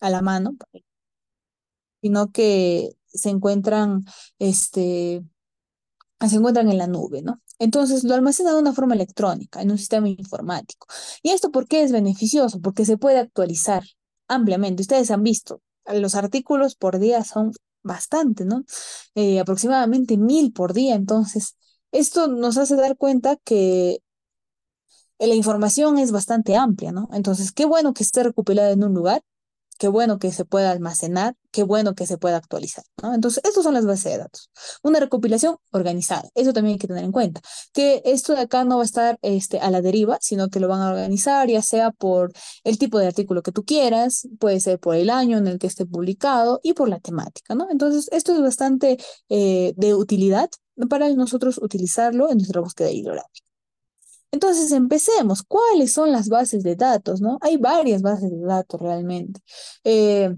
a la mano, sino que se encuentran, este, se encuentran en la nube, ¿no? Entonces lo almacena de una forma electrónica, en un sistema informático. ¿Y esto por qué es beneficioso? Porque se puede actualizar ampliamente. Ustedes han visto, los artículos por día son bastante, ¿no? Eh, aproximadamente mil por día. Entonces, esto nos hace dar cuenta que la información es bastante amplia, ¿no? Entonces, qué bueno que esté recopilada en un lugar Qué bueno que se pueda almacenar, qué bueno que se pueda actualizar. ¿no? Entonces, estas son las bases de datos. Una recopilación organizada, eso también hay que tener en cuenta. Que esto de acá no va a estar este, a la deriva, sino que lo van a organizar, ya sea por el tipo de artículo que tú quieras, puede ser por el año en el que esté publicado y por la temática. ¿no? Entonces, esto es bastante eh, de utilidad para nosotros utilizarlo en nuestra búsqueda hidrográfica. Entonces, empecemos. ¿Cuáles son las bases de datos? ¿no? Hay varias bases de datos realmente. Eh,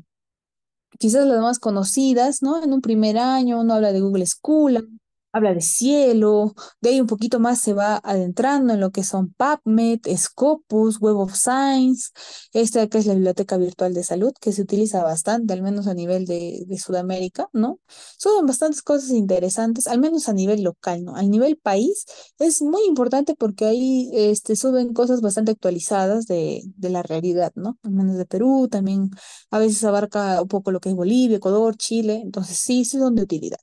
quizás las más conocidas, ¿no? En un primer año uno habla de Google School habla de cielo, de ahí un poquito más se va adentrando en lo que son PubMed, Scopus, Web of Science, esta que es la biblioteca virtual de salud, que se utiliza bastante, al menos a nivel de, Sudamérica, ¿no? Suben bastantes cosas interesantes, al menos a nivel local, ¿no? A nivel país es muy importante porque ahí este, suben cosas bastante actualizadas de, de la realidad, ¿no? Al menos de Perú, también a veces abarca un poco lo que es Bolivia, Ecuador, Chile, entonces sí, sí son de utilidad.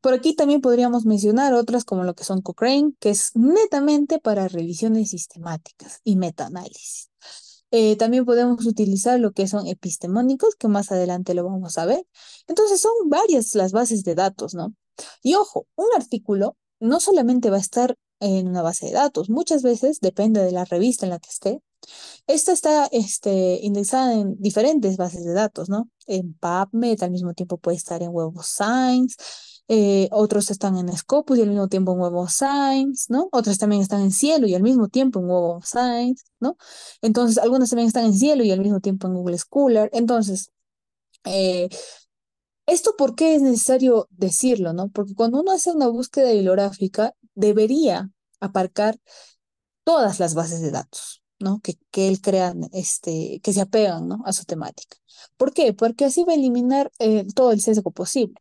Por aquí también podríamos mencionar otras como lo que son Cochrane, que es netamente para revisiones sistemáticas y metaanálisis. análisis eh, también podemos utilizar lo que son epistemónicos, que más adelante lo vamos a ver. Entonces son varias las bases de datos, ¿no? Y ojo, un artículo no solamente va a estar en una base de datos, muchas veces, depende de la revista en la que esté, esta está este, indexada en diferentes bases de datos, ¿no? En PubMed, al mismo tiempo puede estar en Web of Science, eh, otros están en Scopus y al mismo tiempo en Web of Science, ¿no? Otros también están en Cielo y al mismo tiempo en Web of Science, ¿no? Entonces, algunas también están en Cielo y al mismo tiempo en Google Scholar. Entonces, eh, ¿esto por qué es necesario decirlo, no? Porque cuando uno hace una búsqueda bibliográfica, debería aparcar todas las bases de datos, ¿no? Que, que él crea, este, que se apegan, ¿no? A su temática. ¿Por qué? Porque así va a eliminar eh, todo el sesgo posible.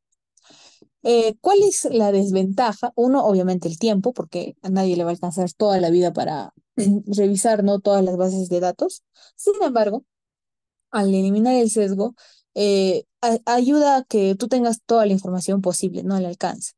Eh, ¿Cuál es la desventaja? Uno, obviamente el tiempo, porque a nadie le va a alcanzar toda la vida para revisar ¿no? todas las bases de datos. Sin embargo, al eliminar el sesgo, eh, ayuda a que tú tengas toda la información posible, ¿no? Al alcance.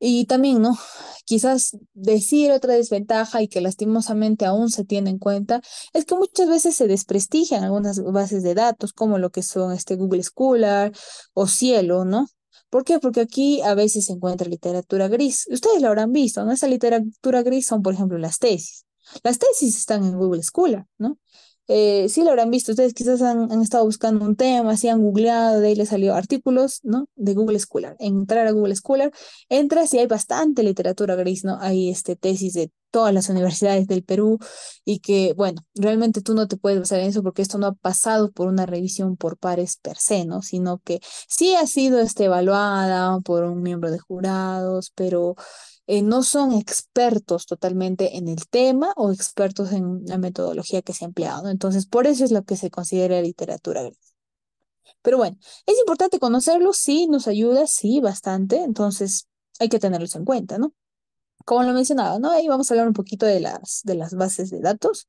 Y también, ¿no? Quizás decir otra desventaja y que lastimosamente aún se tiene en cuenta es que muchas veces se desprestigian algunas bases de datos como lo que son este Google Scholar o Cielo, ¿no? ¿Por qué? Porque aquí a veces se encuentra literatura gris. Ustedes lo habrán visto, ¿no? Esa literatura gris son, por ejemplo, las tesis. Las tesis están en Google Scholar, ¿no? Eh, sí lo habrán visto, ustedes quizás han, estado buscando un tema, sí han googleado, de ahí les salió artículos, ¿no? De Google Scholar. Entrar a Google Scholar, entras y hay bastante literatura gris, ¿no? Hay este, tesis de todas las universidades del Perú y que, bueno, realmente tú no te puedes basar en eso porque esto no ha pasado por una revisión por pares per se, ¿no? Sino que sí ha sido este, evaluada por un miembro de jurados, pero eh, no son expertos totalmente en el tema o expertos en la metodología que se ha empleado. Entonces, por eso es lo que se considera literatura Pero bueno, es importante conocerlo, sí, nos ayuda, sí, bastante, entonces hay que tenerlos en cuenta, ¿no? como lo mencionaba, ¿no? Ahí vamos a hablar un poquito de las, de las bases de datos.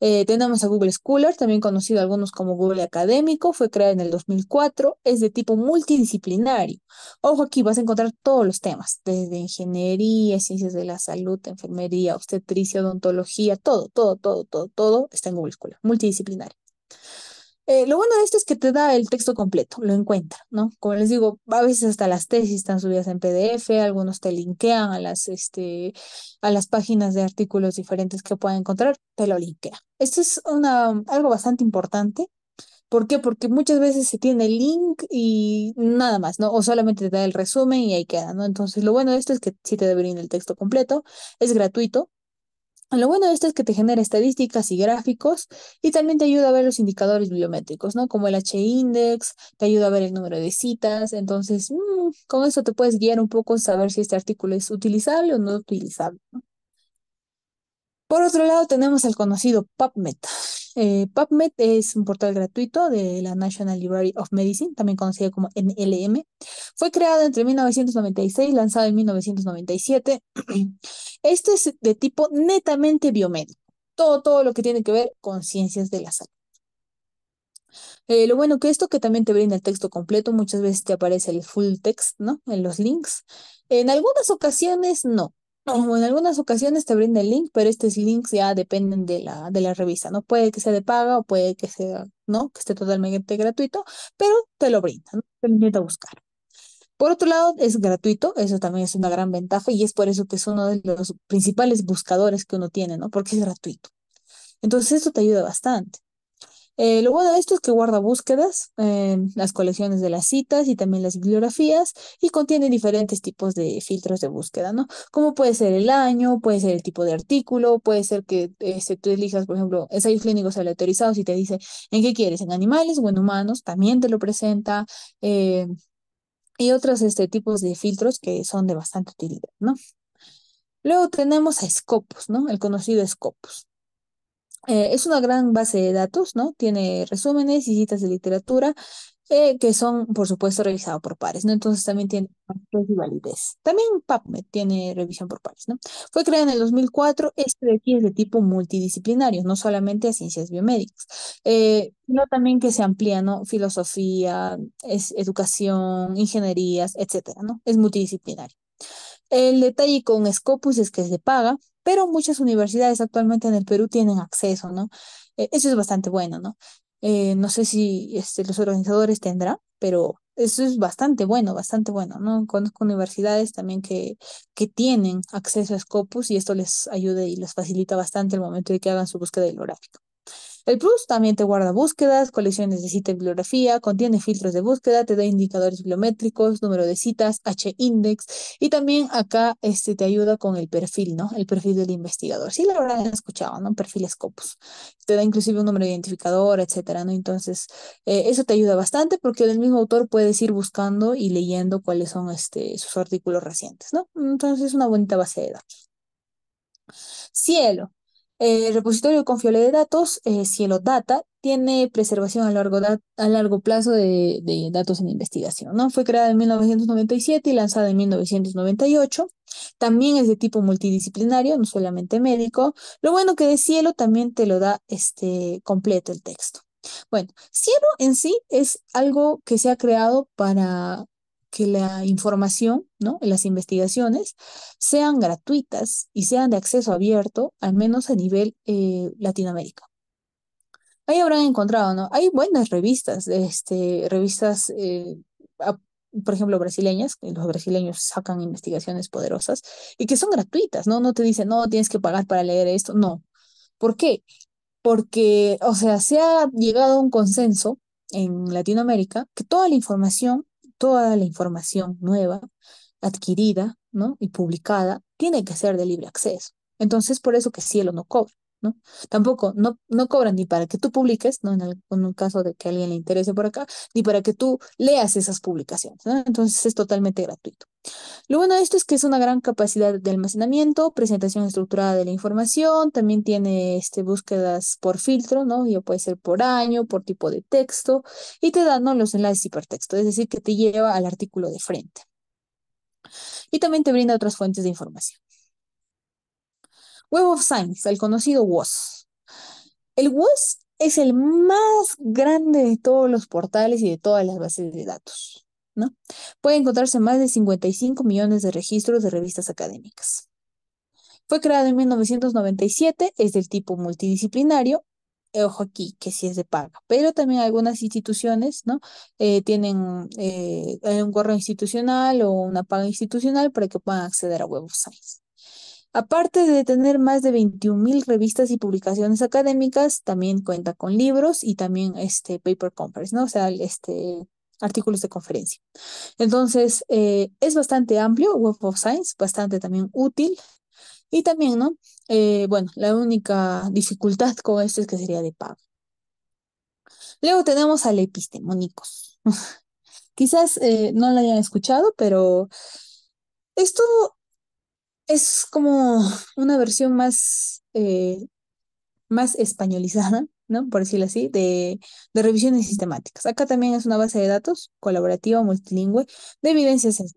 Eh, tenemos a Google Scholar, también conocido algunos como Google Académico, fue creado en el 2004, es de tipo multidisciplinario. Ojo aquí, vas a encontrar todos los temas, desde ingeniería, ciencias de la salud, enfermería, obstetricia, odontología, todo, todo, todo, todo, todo está en Google Scholar, multidisciplinario. Eh, lo bueno de esto es que te da el texto completo, lo encuentra, ¿no? Como les digo, a veces hasta las tesis están subidas en PDF, algunos te linkean a las, este, a las páginas de artículos diferentes que puedan encontrar, te lo linkean. Esto es una, algo bastante importante. ¿Por qué? Porque muchas veces se tiene el link y nada más, ¿no? O solamente te da el resumen y ahí queda, ¿no? Entonces, lo bueno de esto es que sí te debería el texto completo, es gratuito, lo bueno de esto es que te genera estadísticas y gráficos y también te ayuda a ver los indicadores biométricos, ¿no? Como el H-index, te ayuda a ver el número de citas. Entonces, mm, con eso te puedes guiar un poco, saber si este artículo es utilizable o no utilizable. Por otro lado, tenemos el conocido PubMed, eh, PubMed es un portal gratuito de la National Library of Medicine, también conocido como NLM. Fue creado entre 1996 lanzado en 1997. Esto es de tipo netamente biomédico, todo, todo lo que tiene que ver con ciencias de la salud. Eh, lo bueno que esto que también te brinda el texto completo, muchas veces te aparece el full text, ¿no? En los links. En algunas ocasiones no, en algunas ocasiones te brinda el link, pero estos links ya dependen de la, de la revista, ¿no? Puede que sea de paga o puede que sea, ¿no? Que esté totalmente gratuito, pero te lo brinda, ¿no? Te lo a buscar. Por otro lado, es gratuito, eso también es una gran ventaja y es por eso que es uno de los principales buscadores que uno tiene, ¿no? Porque es gratuito. Entonces, esto te ayuda bastante. Eh, lo bueno de esto es que guarda búsquedas, en las colecciones de las citas y también las bibliografías y contiene diferentes tipos de filtros de búsqueda, ¿no? Como puede ser el año, puede ser el tipo de artículo, puede ser que este, tú elijas, por ejemplo, ensayos clínicos aleatorizados y te dice en qué quieres, en animales o en humanos, también te lo presenta. Eh, y otros este, tipos de filtros que son de bastante utilidad, ¿no? Luego tenemos a Scopus, ¿no? El conocido Scopus. Eh, es una gran base de datos, ¿no? Tiene resúmenes y citas de literatura eh, que son, por supuesto, revisados por pares, ¿no? Entonces también tiene validez. También PubMed tiene revisión por pares, ¿no? Fue creada en el 2004. Este de aquí es de tipo multidisciplinario, no solamente a ciencias biomédicas, sino eh, también que se amplía, ¿no? Filosofía, es educación, ingenierías, etcétera, ¿no? Es multidisciplinario. El detalle con Scopus es que se paga, pero muchas universidades actualmente en el Perú tienen acceso, ¿no? E, eso es bastante bueno, ¿no? Eh, no sé si este, los organizadores tendrán, pero eso es bastante bueno, bastante bueno, ¿no? Conozco universidades también que, que tienen acceso a Scopus y esto les ayuda y les facilita bastante el momento de que hagan su búsqueda gráfico. El Plus también te guarda búsquedas, colecciones de cita y bibliografía, contiene filtros de búsqueda, te da indicadores bibliométricos, número de citas, H-index y también acá este, te ayuda con el perfil, ¿no? El perfil del investigador. Sí, la habrán escuchado, ¿no? Perfil Scopus. Te da inclusive un número de identificador, etcétera, ¿no? Entonces, eh, eso te ayuda bastante porque el mismo autor puedes ir buscando y leyendo cuáles son este, sus artículos recientes, ¿no? Entonces, es una bonita base de datos. Cielo. Eh, el repositorio confiable de datos, eh, Cielo Data, tiene preservación a largo, a largo plazo de, datos en investigación. ¿no? Fue creada en 1997 y lanzada en 1998. También es de tipo multidisciplinario, no solamente médico. Lo bueno que de Cielo también te lo da este, completo el texto. Bueno, Cielo en sí es algo que se ha creado para que la información, ¿no? Las investigaciones sean gratuitas y sean de acceso abierto, al menos a nivel eh, Latinoamérica. Ahí habrán encontrado, ¿no? Hay buenas revistas, este, revistas, eh, por ejemplo, brasileñas, los brasileños sacan investigaciones poderosas y que son gratuitas, ¿no? No te dicen, no, tienes que pagar para leer esto, no. ¿Por qué? Porque, o sea, se ha llegado a un consenso en Latinoamérica que toda la información toda la información nueva adquirida ¿no? y publicada tiene que ser de libre acceso. Entonces, por eso que Cielo no cobra. ¿no? Tampoco, no, no cobran ni para que tú publiques, ¿no? En, el, caso de que alguien le interese por acá, ni para que tú leas esas publicaciones, Entonces es totalmente gratuito. Lo bueno de esto es que es una gran capacidad de almacenamiento, presentación estructurada de la información, también tiene este, búsquedas por filtro, ¿no? Ya puede ser por año, por tipo de texto, y te da los enlaces hipertexto, es decir, que te lleva al artículo de frente. Y también te brinda otras fuentes de información. Web of Science, el conocido WOS. El WOS es el más grande de todos los portales y de todas las bases de datos. Puede encontrarse más de 55 millones de registros de revistas académicas. Fue creado en 1997, es del tipo multidisciplinario. Eh, ojo aquí, que sí es de paga, pero también algunas instituciones, ¿no? Eh, tienen eh, un correo institucional o una paga institucional para que puedan acceder a Web of Science. Aparte de tener más de 21 mil revistas y publicaciones académicas, también cuenta con libros y también este, paper conference, ¿no? O sea, este, artículos de conferencia. Entonces, eh, es bastante amplio, Web of Science, bastante también útil. Y también, ¿no? Eh, bueno, la única dificultad con esto es que sería de pago. Luego tenemos al epistemónicos. Quizás eh, no lo hayan escuchado, pero esto es como una versión más más españolizada, ¿no? Por decirlo así, de, de revisiones sistemáticas. Acá también es una base de datos colaborativa, multilingüe, de evidencias Es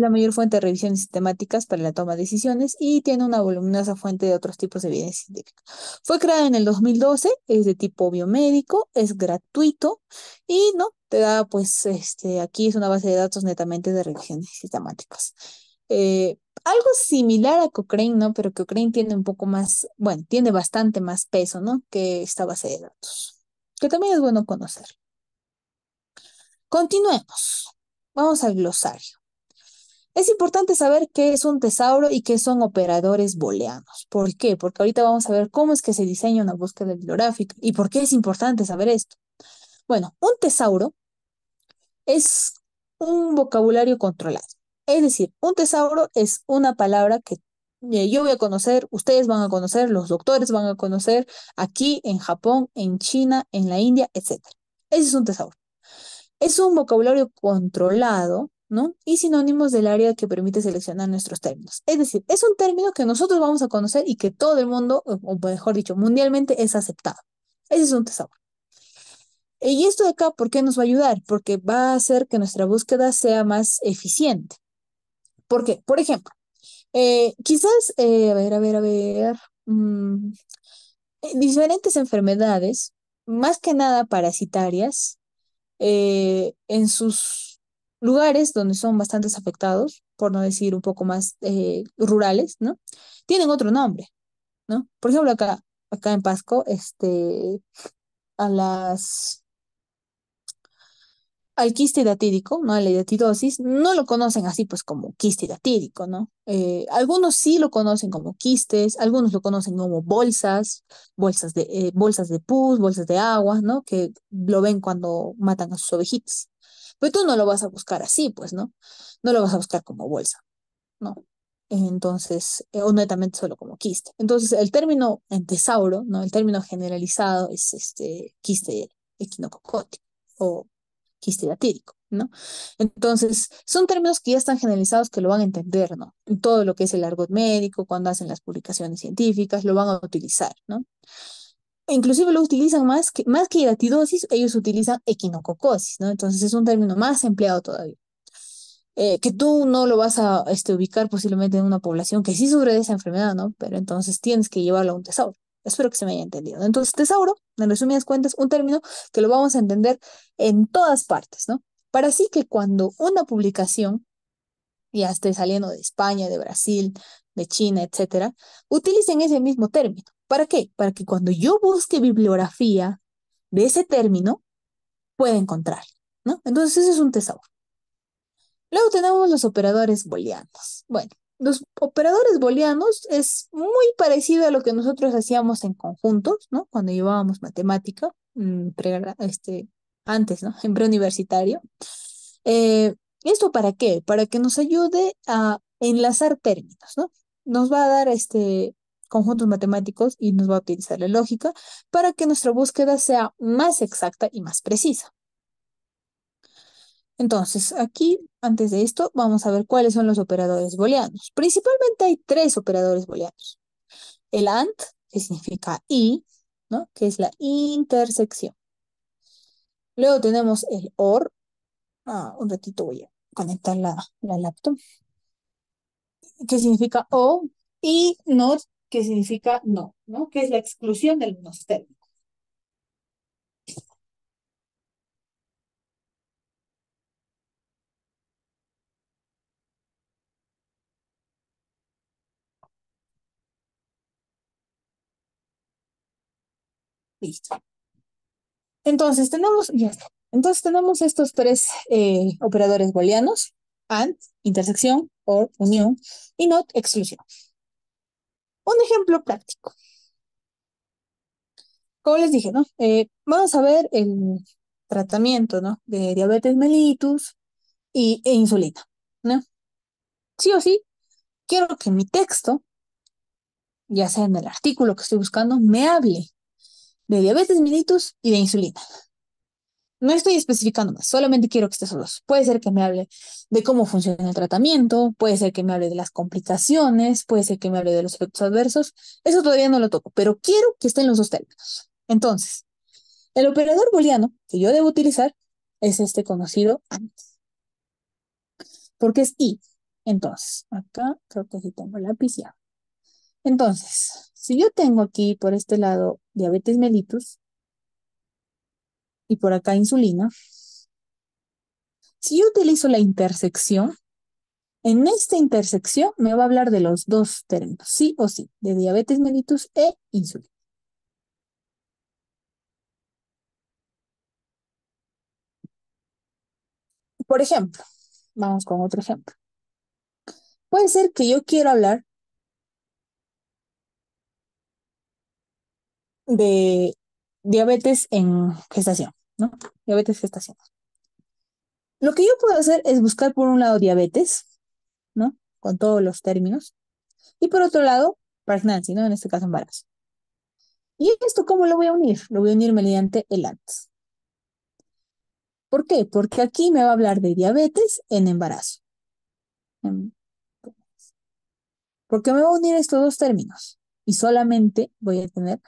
la mayor fuente de revisiones sistemáticas para la toma de decisiones y tiene una voluminosa fuente de otros tipos de evidencia Fue creada en el 2012, es de tipo biomédico, es gratuito y no te da, pues, este, aquí es una base de datos netamente de revisiones sistemáticas. Eh, algo similar a Cochrane, ¿no? Pero Cochrane tiene un poco más, bueno, tiene bastante más peso, ¿no? Que esta base de datos, que también es bueno conocer. Continuemos. Vamos al glosario. Es importante saber qué es un tesauro y qué son operadores booleanos. ¿Por qué? Porque ahorita vamos a ver cómo es que se diseña una búsqueda bibliográfica y por qué es importante saber esto. Bueno, un tesauro es un vocabulario controlado es decir, un tesauro es una palabra que eh, yo voy a conocer, ustedes van a conocer, los doctores van a conocer aquí en Japón, en China, en la India, etc. Ese es un tesauro. Es un vocabulario controlado, ¿no? Y sinónimos del área que permite seleccionar nuestros términos. Es decir, es un término que nosotros vamos a conocer y que todo el mundo, o mejor dicho, mundialmente es aceptado. Ese es un tesauro. Y esto de acá, ¿por qué nos va a ayudar? Porque va a hacer que nuestra búsqueda sea más eficiente. ¿Por qué? por ejemplo, eh, quizás, eh, a ver, a ver, a ver, mm, eh, diferentes enfermedades, más que nada parasitarias, en sus lugares donde son bastante afectados, por no decir un poco más rurales, ¿no? Tienen otro nombre, ¿no? Por ejemplo, acá, acá en Pasco, este, a las al quiste datídico ¿no? A la hidatidosis, no lo conocen así pues como quiste datídico ¿no? Eh, algunos sí lo conocen como quistes, algunos lo conocen como bolsas, bolsas de, eh, bolsas de pus, bolsas de agua, ¿no? Que lo ven cuando matan a sus ovejitas. Pero tú no lo vas a buscar así, pues, ¿no? No lo vas a buscar como bolsa, ¿no? Entonces, eh, honestamente, solo como quiste. Entonces, el término en tesauro ¿no? El término generalizado es este quiste equinococótico o histidatídico, ¿no? Entonces, son términos que ya están generalizados que lo van a entender, ¿no? Todo lo que es el argot médico, cuando hacen las publicaciones científicas, lo van a utilizar, ¿no? E inclusive lo utilizan más que, más que hidatidosis, ellos utilizan equinococosis, ¿no? Entonces es un término más empleado todavía. Eh, que tú no lo vas a este, ubicar posiblemente en una población que sí sufre de esa enfermedad, ¿no? Pero entonces tienes que llevarlo a un tesoro. Espero que se me haya entendido. Entonces, tesauro, en resumidas cuentas, un término que lo vamos a entender en todas partes, ¿no? Para así que cuando una publicación, ya esté saliendo de España, de Brasil, de China, etcétera, utilicen ese mismo término. ¿Para qué? Para que cuando yo busque bibliografía de ese término, pueda encontrar, ¿no? Entonces, ese es un tesauro. Luego tenemos los operadores booleanos. Bueno, los operadores booleanos es muy parecido a lo que nosotros hacíamos en conjuntos, ¿no? Cuando llevábamos matemática, mm, este, antes, ¿no? En preuniversitario. Eh, ¿Esto para qué? Para que nos ayude a enlazar términos, ¿no? Nos va a dar este conjuntos matemáticos y nos va a utilizar la lógica para que nuestra búsqueda sea más exacta y más precisa. Entonces, aquí, antes de esto, vamos a ver cuáles son los operadores booleanos. Principalmente hay tres operadores booleanos. El AND, que significa y, ¿no? que es la intersección. Luego tenemos el OR. Ah, un ratito voy a conectar la, la laptop. Que significa O. Y NOT, que significa no, ¿no? que es la exclusión del algunos términos. Listo. Entonces tenemos, Entonces tenemos estos tres eh, operadores booleanos, AND, intersección, OR, unión, y NOT, exclusión. Un ejemplo práctico. Como les dije, ¿no? Eh, vamos a ver el tratamiento, ¿no? De diabetes mellitus e insulina, ¿no? Sí o sí, quiero que mi texto, ya sea en el artículo que estoy buscando, me hable de diabetes mellitus y de insulina. No estoy especificando más, solamente quiero que estés solos. Puede ser que me hable de cómo funciona el tratamiento, puede ser que me hable de las complicaciones, puede ser que me hable de los efectos adversos. Eso todavía no lo toco, pero quiero que estén los dos términos. Entonces, el operador booleano que yo debo utilizar es este conocido antes, porque es i. Entonces, acá creo que sí tengo lápiz entonces, si yo tengo aquí por este lado diabetes mellitus y por acá insulina, si yo utilizo la intersección, en esta intersección me va a hablar de los dos términos, sí o sí, de diabetes mellitus e insulina. Por ejemplo, vamos con otro ejemplo. Puede ser que yo quiero hablar de diabetes en gestación, ¿no? Diabetes gestación. Lo que yo puedo hacer es buscar por un lado diabetes, ¿no? Con todos los términos. Y por otro lado, pregnancy, ¿no? En este caso, embarazo. ¿Y esto cómo lo voy a unir? Lo voy a unir mediante el antes. ¿Por qué? Porque aquí me va a hablar de diabetes en embarazo. Porque me va a unir estos dos términos y solamente voy a tener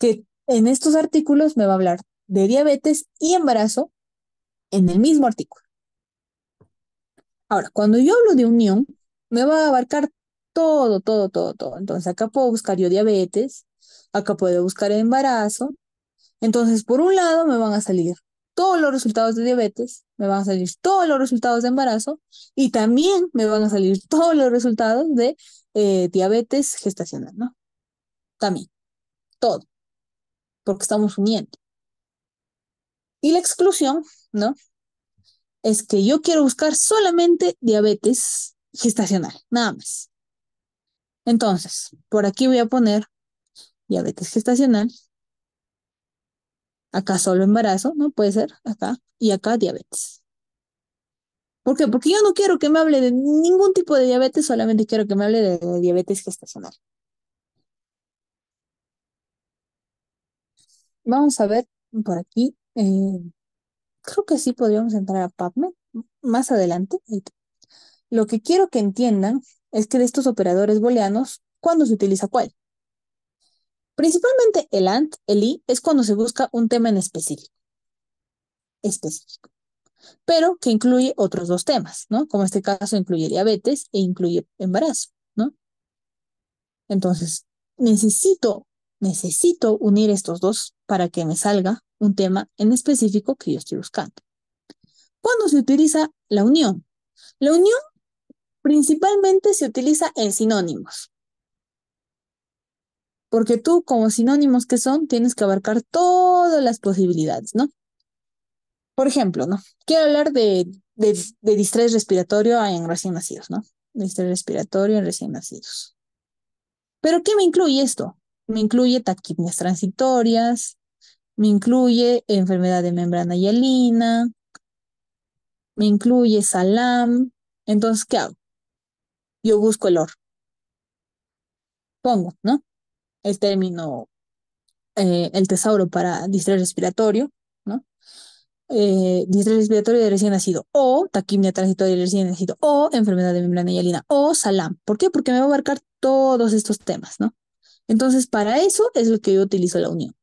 que en estos artículos me va a hablar de diabetes y embarazo en el mismo artículo. Ahora, cuando yo hablo de unión, me va a abarcar todo, todo, todo, todo. Entonces, acá puedo buscar yo diabetes, acá puedo buscar embarazo. Entonces, por un lado, me van a salir todos los resultados de diabetes, me van a salir todos los resultados de embarazo y también me van a salir todos los resultados de eh, diabetes gestacional, ¿no? También, todo porque estamos uniendo. Y la exclusión, ¿no? Es que yo quiero buscar solamente diabetes gestacional, nada más. Entonces, por aquí voy a poner diabetes gestacional. Acá solo embarazo, ¿no? Puede ser acá. Y acá diabetes. ¿Por qué? Porque yo no quiero que me hable de ningún tipo de diabetes, solamente quiero que me hable de diabetes gestacional. Vamos a ver por aquí. Eh, creo que sí podríamos entrar a PubMed más adelante. Lo que quiero que entiendan es que de estos operadores booleanos, ¿cuándo se utiliza cuál? Principalmente el AND, el I, es cuando se busca un tema en específico. Específico. Pero que incluye otros dos temas, ¿no? Como este caso incluye diabetes e incluye embarazo, ¿no? Entonces, necesito, necesito unir estos dos para que me salga un tema en específico que yo estoy buscando. ¿Cuándo se utiliza la unión? La unión principalmente se utiliza en sinónimos. Porque tú, como sinónimos que son, tienes que abarcar todas las posibilidades, ¿no? Por ejemplo, ¿no? Quiero hablar de, de, distrés respiratorio en recién nacidos, ¿no? Distrés respiratorio en recién nacidos. ¿Pero qué me incluye esto? Me incluye taquipnias transitorias, me incluye enfermedad de membrana hialina, me incluye salam. Entonces, ¿qué hago? Yo busco el OR. Pongo, ¿no? El término, eh, el tesauro para distrés respiratorio, ¿no? Eh, distrés respiratorio de recién nacido o taquimia transitoria de recién nacido o enfermedad de membrana hialina o salam. ¿Por qué? Porque me va a abarcar todos estos temas, ¿no? Entonces, para eso es lo que yo utilizo la unión.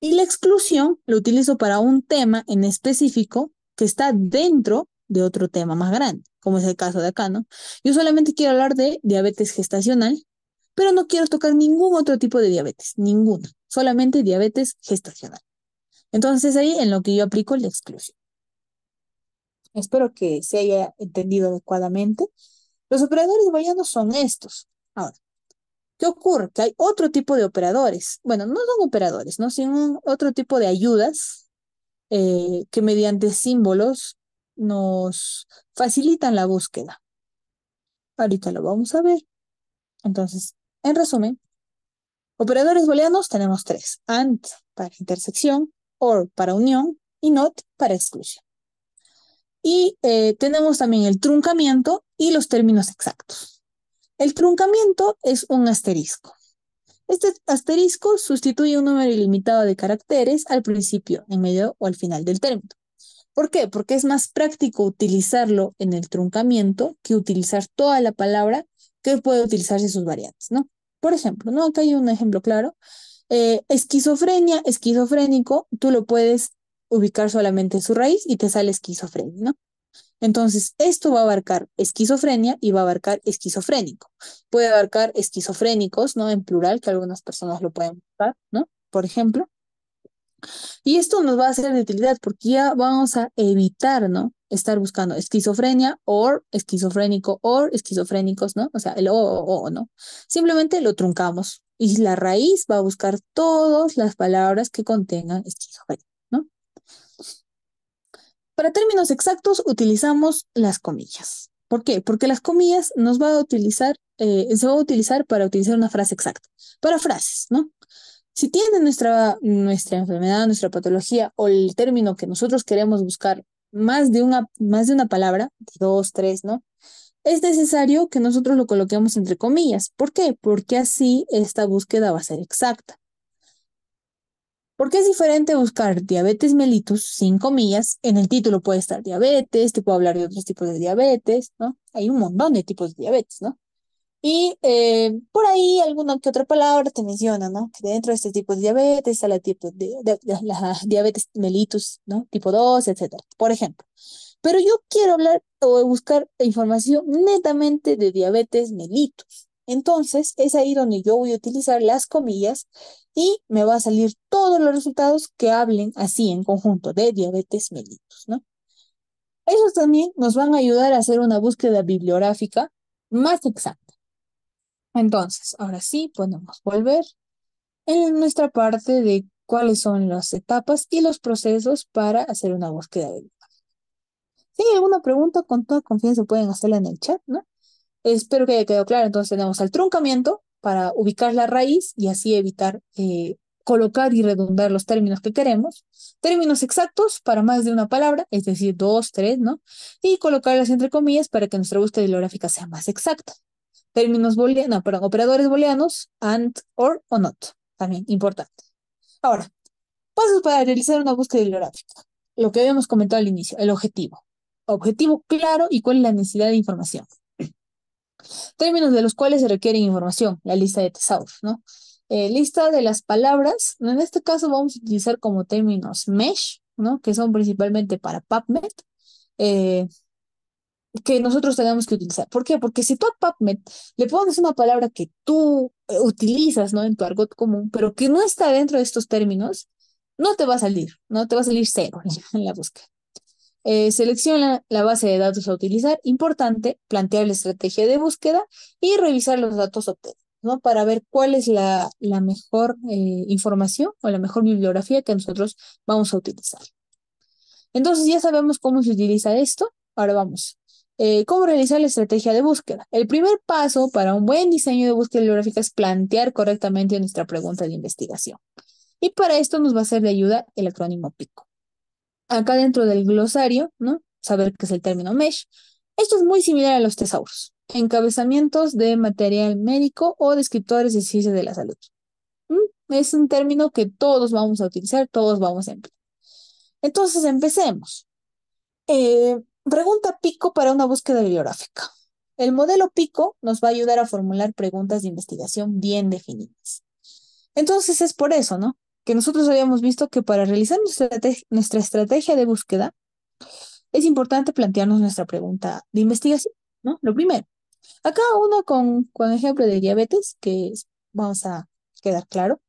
Y la exclusión lo utilizo para un tema en específico que está dentro de otro tema más grande, como es el caso de acá, ¿no? Yo solamente quiero hablar de diabetes gestacional, pero no quiero tocar ningún otro tipo de diabetes, ninguna, solamente diabetes gestacional. Entonces ahí en lo que yo aplico la exclusión. Espero que se haya entendido adecuadamente. Los operadores guayanos son estos. Ahora, ¿Qué ocurre? Que hay otro tipo de operadores, bueno, no son operadores, ¿no? sino otro tipo de ayudas eh, que mediante símbolos nos facilitan la búsqueda. Ahorita lo vamos a ver. Entonces, en resumen, operadores booleanos tenemos tres, AND para intersección, OR para unión y NOT para exclusión. Y eh, tenemos también el truncamiento y los términos exactos. El truncamiento es un asterisco. Este asterisco sustituye un número ilimitado de caracteres al principio, en medio o al final del término. ¿Por qué? Porque es más práctico utilizarlo en el truncamiento que utilizar toda la palabra que puede utilizarse sus variantes, ¿no? Por ejemplo, ¿no? Acá hay un ejemplo claro. Eh, esquizofrenia, esquizofrénico, tú lo puedes ubicar solamente en su raíz y te sale esquizofrenia, ¿no? Entonces, esto va a abarcar esquizofrenia y va a abarcar esquizofrénico. Puede abarcar esquizofrénicos, ¿no? En plural, que algunas personas lo pueden usar, ¿no? Por ejemplo. Y esto nos va a ser de utilidad porque ya vamos a evitar, ¿no? Estar buscando esquizofrenia o esquizofrénico o esquizofrénicos, ¿no? O sea, el o, o, o, ¿no? Simplemente lo truncamos y la raíz va a buscar todas las palabras que contengan esquizofrenia. Para términos exactos utilizamos las comillas. ¿Por qué? Porque las comillas nos va a utilizar, eh, se va a utilizar para utilizar una frase exacta, para frases, ¿no? Si tiene nuestra, nuestra enfermedad, nuestra patología o el término que nosotros queremos buscar más de una, más de una palabra, dos, tres, ¿no? Es necesario que nosotros lo coloquemos entre comillas. ¿Por qué? Porque así esta búsqueda va a ser exacta. Porque es diferente buscar diabetes mellitus sin comillas. En el título puede estar diabetes, te puedo hablar de otros tipos de diabetes, ¿no? Hay un montón de tipos de diabetes, ¿no? Y eh, por ahí alguna que otra palabra te menciona, ¿no? Que dentro de este tipo de diabetes está la, tipo de, la diabetes mellitus, ¿no? Tipo 2, etcétera, por ejemplo. Pero yo quiero hablar o buscar información netamente de diabetes mellitus. Entonces, es ahí donde yo voy a utilizar las comillas y me va a salir todos los resultados que hablen así en conjunto de diabetes mellitus, ¿no? Esos también nos van a ayudar a hacer una búsqueda bibliográfica más exacta. Entonces, ahora sí podemos volver en nuestra parte de cuáles son las etapas y los procesos para hacer una búsqueda bibliográfica. Si hay alguna pregunta, con toda confianza pueden hacerla en el chat, ¿no? Espero que haya quedado claro. Entonces tenemos al truncamiento para ubicar la raíz y así evitar eh, colocar y redundar los términos que queremos. Términos exactos para más de una palabra, es decir, dos, tres, ¿no? Y colocarlas entre comillas para que nuestra búsqueda bibliográfica sea más exacta. Términos booleanos, perdón, operadores booleanos, and, or o not. También importante. Ahora, pasos para realizar una búsqueda bibliográfica. Lo que habíamos comentado al inicio, el objetivo objetivo claro y cuál es la necesidad de información términos de los cuales se requiere información, la lista de tesauros, ¿no? Eh, lista de las palabras, en este caso vamos a utilizar como términos mesh, ¿no? Que son principalmente para PubMed, eh, que nosotros tenemos que utilizar. ¿Por qué? Porque si tú a PubMed le pones una palabra que tú eh, utilizas, ¿no? En tu argot común, pero que no está dentro de estos términos, no te va a salir, no te va a salir cero en la búsqueda. Eh, selecciona la base de datos a utilizar. Importante, plantear la estrategia de búsqueda y revisar los datos obtenidos, ¿no? Para ver cuál es la, mejor eh, información o la mejor bibliografía que nosotros vamos a utilizar. Entonces ya sabemos cómo se utiliza esto. Ahora vamos. Eh, ¿Cómo realizar la estrategia de búsqueda? El primer paso para un buen diseño de búsqueda bibliográfica es plantear correctamente nuestra pregunta de investigación. Y para esto nos va a ser de ayuda el acrónimo PICO acá dentro del glosario, ¿no? Saber qué es el término mesh. Esto es muy similar a los tesauros, encabezamientos de material médico o descriptores de ciencias de la salud. ¿Mm? Es un término que todos vamos a utilizar, todos vamos a emplear. Entonces, empecemos. Eh, pregunta pico para una búsqueda bibliográfica. El modelo pico nos va a ayudar a formular preguntas de investigación bien definidas. Entonces es por eso, ¿no? que nosotros habíamos visto que para realizar nuestra, estrategia de búsqueda es importante plantearnos nuestra pregunta de investigación, ¿no? Lo primero, acá uno con, con ejemplo de diabetes, que vamos a quedar claro.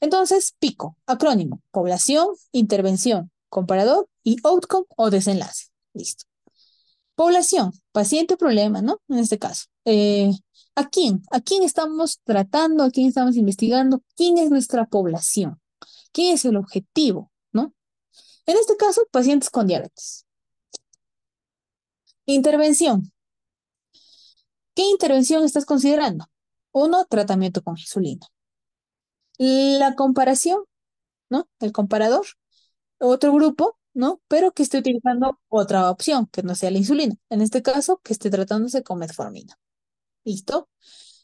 Entonces, pico, acrónimo, población, intervención, comparador y outcome o desenlace. Listo. Población, paciente problema, ¿no? En este caso. Eh, ¿A quién? ¿A quién estamos tratando? ¿A quién estamos investigando? ¿Quién es nuestra población? ¿Qué es el objetivo? ¿No? En este caso, pacientes con diabetes. Intervención. ¿Qué intervención estás considerando? Uno, tratamiento con insulina. La comparación, ¿no? El comparador. Otro grupo, ¿no? Pero que esté utilizando otra opción, que no sea la insulina. En este caso, que esté tratándose con metformina. ¿Listo?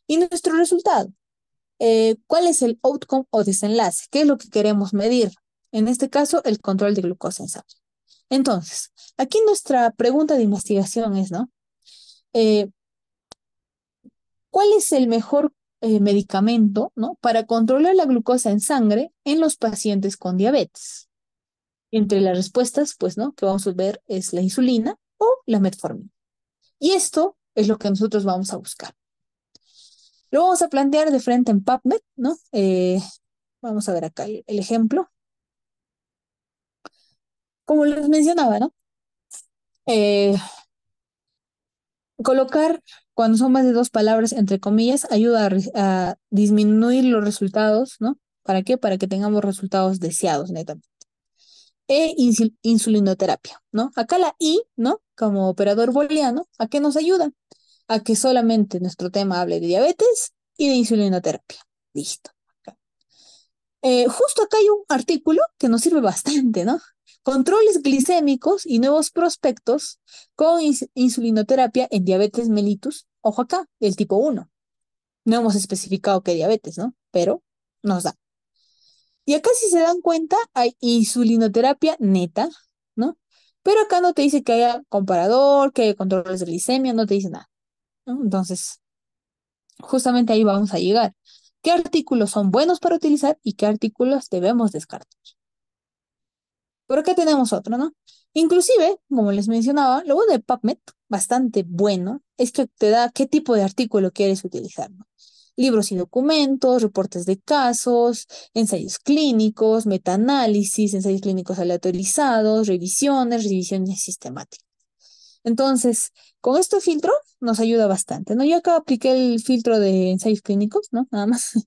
Y nuestro resultado. Eh, cuál es el outcome o desenlace, qué es lo que queremos medir. En este caso, el control de glucosa en sangre. Entonces, aquí nuestra pregunta de investigación es, ¿no? Eh, ¿Cuál es el mejor eh, medicamento, ¿no? Para controlar la glucosa en sangre en los pacientes con diabetes. Entre las respuestas, pues, ¿no? Que vamos a ver es la insulina o la metformina. Y esto es lo que nosotros vamos a buscar. Lo vamos a plantear de frente en PubMed, ¿no? Eh, vamos a ver acá el, ejemplo. Como les mencionaba, ¿no? Eh, colocar cuando son más de dos palabras entre comillas ayuda a, disminuir los resultados, ¿no? ¿Para qué? Para que tengamos resultados deseados netamente. E insulinoterapia, ¿no? Acá la I, ¿no? Como operador booleano, ¿a qué nos ayuda? a que solamente nuestro tema hable de diabetes y de insulinoterapia. Listo. Eh, justo acá hay un artículo que nos sirve bastante, ¿no? Controles glicémicos y nuevos prospectos con insulinoterapia en diabetes mellitus. Ojo acá, el tipo 1. No hemos especificado qué diabetes, ¿no? Pero nos da. Y acá si se dan cuenta hay insulinoterapia neta, ¿no? Pero acá no te dice que haya comparador, que haya controles de glicemia, no te dice nada. Entonces, justamente ahí vamos a llegar. ¿Qué artículos son buenos para utilizar y qué artículos debemos descartar? Pero acá tenemos otro, ¿no? Inclusive, como les mencionaba, luego de PubMed, bastante bueno, es que te da qué tipo de artículo quieres utilizar, ¿no? Libros y documentos, reportes de casos, ensayos clínicos, metaanálisis, ensayos clínicos aleatorizados, revisiones, revisiones sistemáticas. Entonces, con este filtro nos ayuda bastante, ¿no? Yo acá apliqué el filtro de ensayos clínicos, ¿no? Nada más.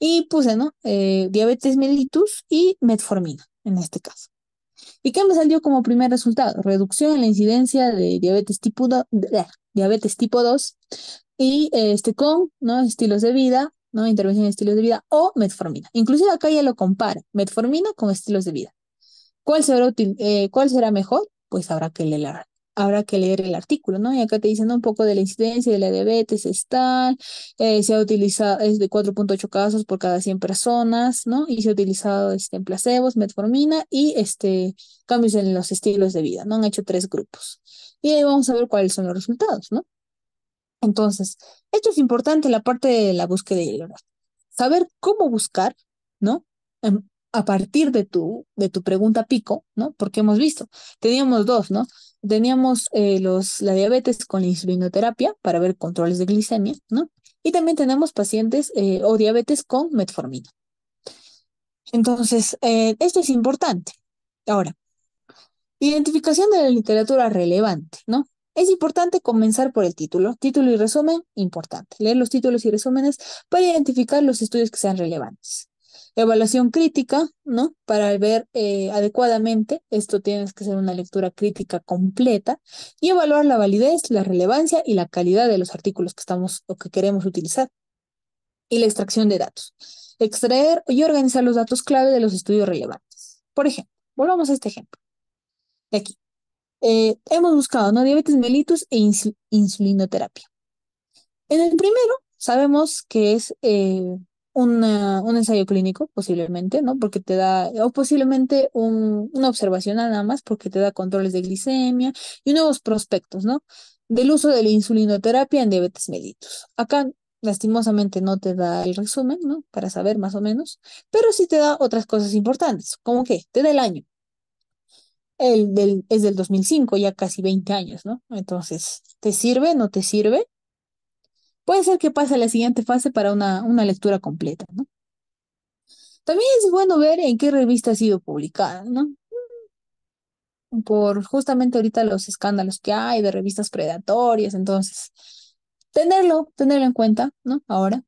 Y puse, ¿no? Eh, diabetes mellitus y metformina, en este caso. ¿Y qué me salió como primer resultado? Reducción en la incidencia de diabetes tipo 2, diabetes tipo 2 y este con, ¿no? Estilos de vida, ¿no? Intervención en estilos de vida o metformina. Inclusive acá ya lo compara, metformina con estilos de vida. ¿Cuál será, eh, ¿cuál será mejor? Pues habrá que leerla habrá que leer el artículo, ¿no? Y acá te dicen un poco de la incidencia de la diabetes está, eh, se ha utilizado, es de 4.8 casos por cada 100 personas, ¿no? Y se ha utilizado este, en placebos, metformina y este, cambios en los estilos de vida, ¿no? Han hecho tres grupos. Y ahí vamos a ver cuáles son los resultados, ¿no? Entonces, esto es importante, la parte de la búsqueda y el Saber cómo buscar, ¿no? Em, a partir de tu, de tu pregunta pico, ¿no? Porque hemos visto, teníamos dos, ¿no? Teníamos eh, los, la diabetes con la insulinoterapia para ver controles de glicemia, ¿no? Y también tenemos pacientes eh, o diabetes con metformina. Entonces, eh, esto es importante. Ahora, identificación de la literatura relevante, ¿no? Es importante comenzar por el título. Título y resumen, importante. Leer los títulos y resúmenes para identificar los estudios que sean relevantes. Evaluación crítica, ¿no? Para ver eh, adecuadamente, esto tienes que ser una lectura crítica completa y evaluar la validez, la relevancia y la calidad de los artículos que estamos o que queremos utilizar. Y la extracción de datos. Extraer y organizar los datos clave de los estudios relevantes. Por ejemplo, volvamos a este ejemplo. aquí. Eh, hemos buscado, ¿no? Diabetes mellitus e insulinoterapia. En el primero, sabemos que es eh, un ensayo clínico, posiblemente, ¿no? Porque te da, o posiblemente una observación nada más, porque te da controles de glicemia y nuevos prospectos, ¿no? Del uso de la insulinoterapia en diabetes mellitus. Acá, lastimosamente, no te da el resumen, ¿no? Para saber más o menos, pero sí te da otras cosas importantes, como que te da el año. El del, es del 2005, ya casi 20 años, ¿no? Entonces, ¿te sirve? ¿No te sirve? puede ser que pase a la siguiente fase para una, una lectura completa, ¿no? También es bueno ver en qué revista ha sido publicada, ¿no? Mm, por justamente ahorita los escándalos que hay de revistas predatorias, entonces, tenerlo, tenerlo en cuenta, ¿no? Ahora.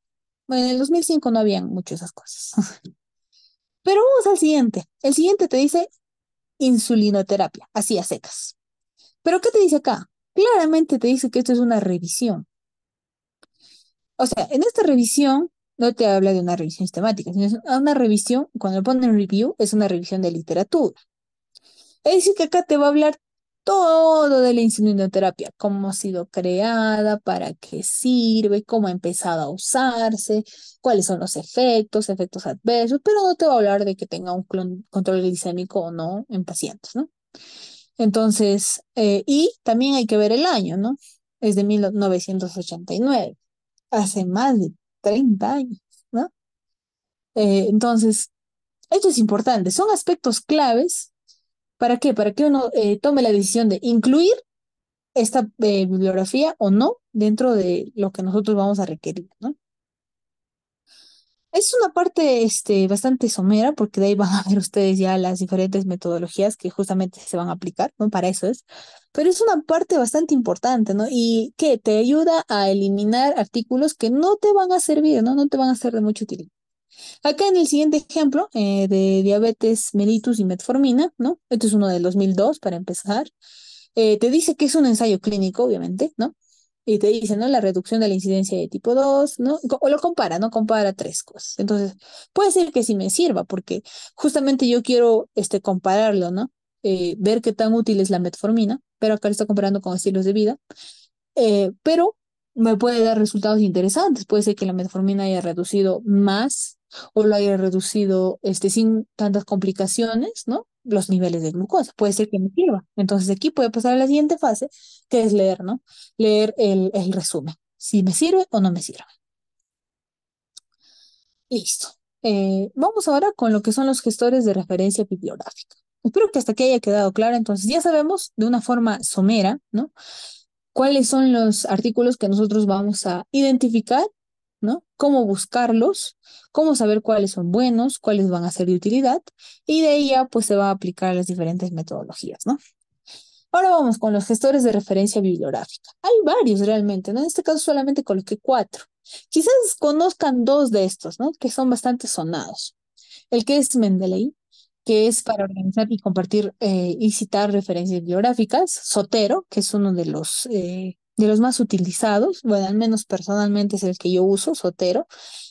Bueno, en el 2005 no habían mucho esas cosas. Pero vamos al siguiente. El siguiente te dice insulinoterapia, así a secas. Pero ¿qué te dice acá? Claramente te dice que esto es una revisión. O sea, en esta revisión no te habla de una revisión sistemática, sino es una revisión, cuando ponen review, es una revisión de literatura. Es decir, que acá te va a hablar todo de la terapia, cómo ha sido creada, para qué sirve, cómo ha empezado a usarse, cuáles son los efectos, efectos adversos, pero no te va a hablar de que tenga un control glicémico o no en pacientes, ¿no? Entonces, eh, y también hay que ver el año, ¿no? Es de 1989 hace más de 30 años, ¿no? Eh, entonces, esto es importante, son aspectos claves. ¿Para qué? Para que uno eh, tome la decisión de incluir esta eh, bibliografía o no dentro de lo que nosotros vamos a requerir, ¿no? Es una parte este, bastante somera porque de ahí van a ver ustedes ya las diferentes metodologías que justamente se van a aplicar, ¿no? Para eso es. Pero es una parte bastante importante, ¿no? Y que te ayuda a eliminar artículos que no te van a servir, ¿no? No te van a ser de mucho utilidad. Acá en el siguiente ejemplo eh, de diabetes mellitus y metformina, ¿no? Este es uno del 2002 para empezar. Eh, te dice que es un ensayo clínico, obviamente, ¿no? y te dice, ¿no? La reducción de la incidencia de tipo 2, ¿no? O lo compara, ¿no? Compara tres cosas. Entonces, puede ser que sí me sirva, porque justamente yo quiero este, compararlo, ¿no? Eh, ver qué tan útil es la metformina, pero acá lo está comparando con estilos de vida. Eh, pero me puede dar resultados interesantes. Puede ser que la metformina haya reducido más o lo haya reducido este, sin tantas complicaciones, ¿no? los niveles de glucosa. Puede ser que me sirva. Entonces aquí puede pasar a la siguiente fase, que es leer, ¿no? Leer el, resumen, si me sirve o no me sirve. Listo. Eh, vamos ahora con lo que son los gestores de referencia bibliográfica. Espero que hasta aquí haya quedado claro. Entonces ya sabemos de una forma somera, ¿no? cuáles son los artículos que nosotros vamos a identificar Cómo buscarlos, cómo saber cuáles son buenos, cuáles van a ser de utilidad, y de ella pues se va a aplicar las diferentes metodologías, ¿no? Ahora vamos con los gestores de referencia bibliográfica. Hay varios realmente, ¿no? En este caso solamente coloqué cuatro. Quizás conozcan dos de estos, ¿no? Que son bastante sonados. El que es Mendeley, que es para organizar y compartir eh, y citar referencias bibliográficas. Sotero, que es uno de los eh, de los más utilizados, bueno, al menos personalmente es el que yo uso, Sotero,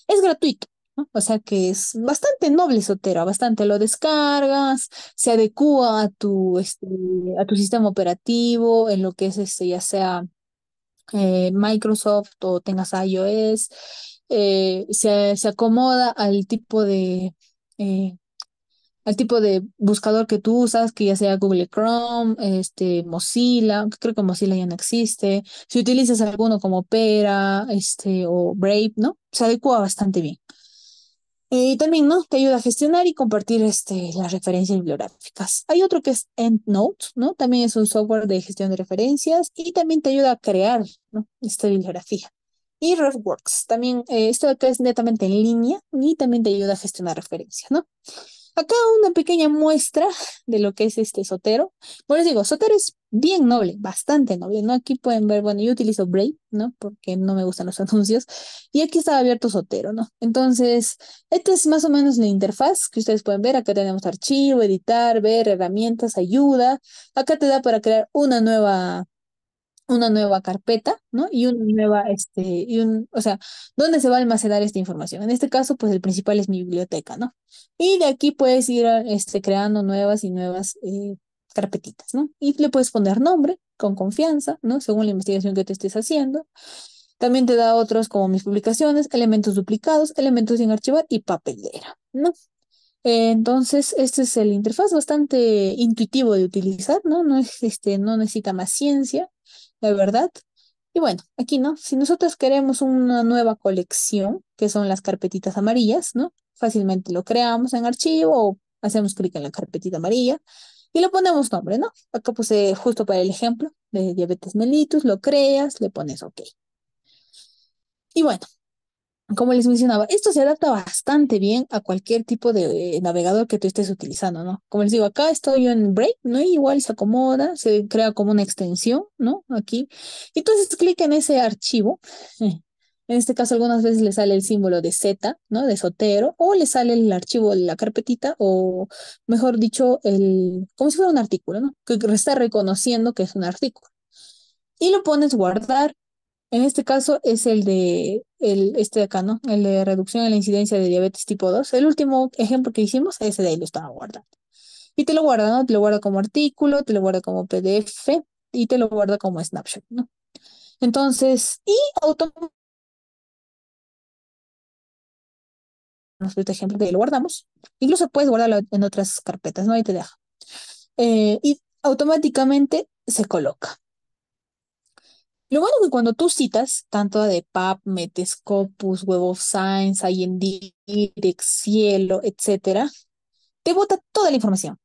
es gratuito. O sea que es bastante noble Sotero, bastante lo descargas, se adecua a tu, este, a tu sistema operativo, en lo que es este, ya sea eh, Microsoft o tengas iOS, eh, se, acomoda al tipo de, eh, el tipo de buscador que tú usas, que ya sea Google Chrome, este, Mozilla, creo que Mozilla ya no existe. Si utilizas alguno como Opera, este, o Brave, ¿no? Se adecua bastante bien. Y también, ¿no? Te ayuda a gestionar y compartir este, las referencias bibliográficas. Hay otro que es EndNote, ¿no? También es un software de gestión de referencias y también te ayuda a crear, ¿no? Esta bibliografía. Y RefWorks, también, eh, esto acá es netamente en línea y también te ayuda a gestionar referencias, ¿no? Acá una pequeña muestra de lo que es este Sotero. Bueno, les digo, Sotero es bien noble, bastante noble, ¿no? Aquí pueden ver, bueno, yo utilizo Brave, ¿no? Porque no me gustan los anuncios. Y aquí estaba abierto Sotero, ¿no? Entonces, esta es más o menos la interfaz que ustedes pueden ver. Acá tenemos archivo, editar, ver, herramientas, ayuda. Acá te da para crear una nueva una nueva carpeta, ¿no? Y una nueva, este, y un, o sea, ¿dónde se va a almacenar esta información? En este caso, pues el principal es mi biblioteca, ¿no? Y de aquí puedes ir, este, creando nuevas y nuevas eh, carpetitas, ¿no? Y le puedes poner nombre con confianza, ¿no? Según la investigación que te estés haciendo. También te da otros como mis publicaciones, elementos duplicados, elementos sin archivar y papelera, ¿no? Entonces, este es el interfaz bastante intuitivo de utilizar, ¿no? No, es, este, no necesita más ciencia la verdad. Y bueno, aquí, ¿no? Si nosotros queremos una nueva colección, que son las carpetitas amarillas, ¿no? Fácilmente lo creamos en archivo o hacemos clic en la carpetita amarilla y le ponemos nombre, ¿no? Acá puse justo para el ejemplo de diabetes mellitus, lo creas, le pones OK. Y bueno, como les mencionaba, esto se adapta bastante bien a cualquier tipo de eh, navegador que tú estés utilizando, ¿no? Como les digo, acá estoy yo en break, ¿no? igual se acomoda, se crea como una extensión, ¿no? Aquí. Entonces clic en ese archivo. En este caso, algunas veces le sale el símbolo de Z, ¿no? De Sotero, o le sale el archivo de la carpetita, o mejor dicho, el, como si fuera un artículo, ¿no? Que está reconociendo que es un artículo. Y lo pones guardar en este caso es el de el, este de acá, ¿no? El de reducción de la incidencia de diabetes tipo 2. El último ejemplo que hicimos, ese de ahí lo estaba guardando. Y te lo guarda, ¿no? Te lo guarda como artículo, te lo guarda como PDF y te lo guarda como snapshot, ¿no? Entonces, y automáticamente este ejemplo que lo guardamos. Incluso puedes guardarlo en otras carpetas, ¿no? Ahí te deja. Eh, y automáticamente se coloca. Lo bueno es que cuando tú citas, tanto de PAP, Metescopus, Web of Science, IND, Cielo, etcétera, te bota toda la información.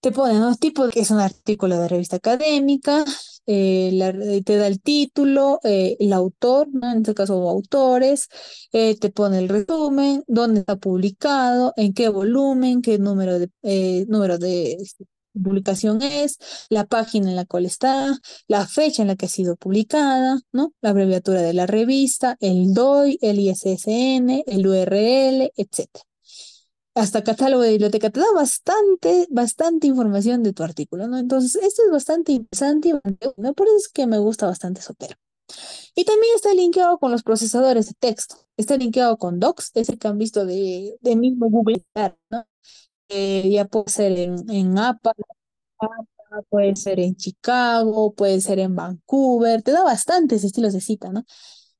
Te pone dos tipos, es un artículo de revista académica, eh, eh, te da el título, eh, el autor, en este caso autores, te pone el resumen, dónde está publicado, en qué volumen, qué número de, número de este, publicación es, la página en la cual está, la fecha en la que ha sido publicada, ¿no? La abreviatura de la revista, el DOI, el ISSN, el URL, etc. Hasta catálogo de biblioteca te da bastante, bastante información de tu artículo, ¿no? Entonces, esto es bastante interesante y ¿no? por eso es que me gusta bastante Sotero. Y también está linkeado con los procesadores de texto. Está linkeado con Docs, ese que han visto de, de mismo Google, ¿no? ya eh, puede ser en, en APA, puede ser en Chicago, puede ser en Vancouver, te da bastantes estilos de cita, ¿no?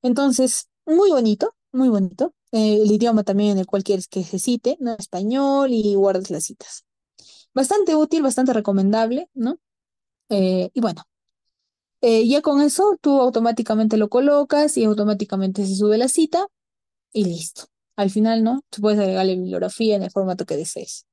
Entonces, muy bonito, muy bonito. Eh, el idioma también en el cual quieres que se cite, ¿no? Español y guardas las citas. Bastante útil, bastante recomendable, ¿no? Eh, y bueno, ya con eso tú automáticamente lo colocas y automáticamente se sube la cita y listo. Al final, ¿no? Tú puedes agregarle bibliografía en el formato que desees.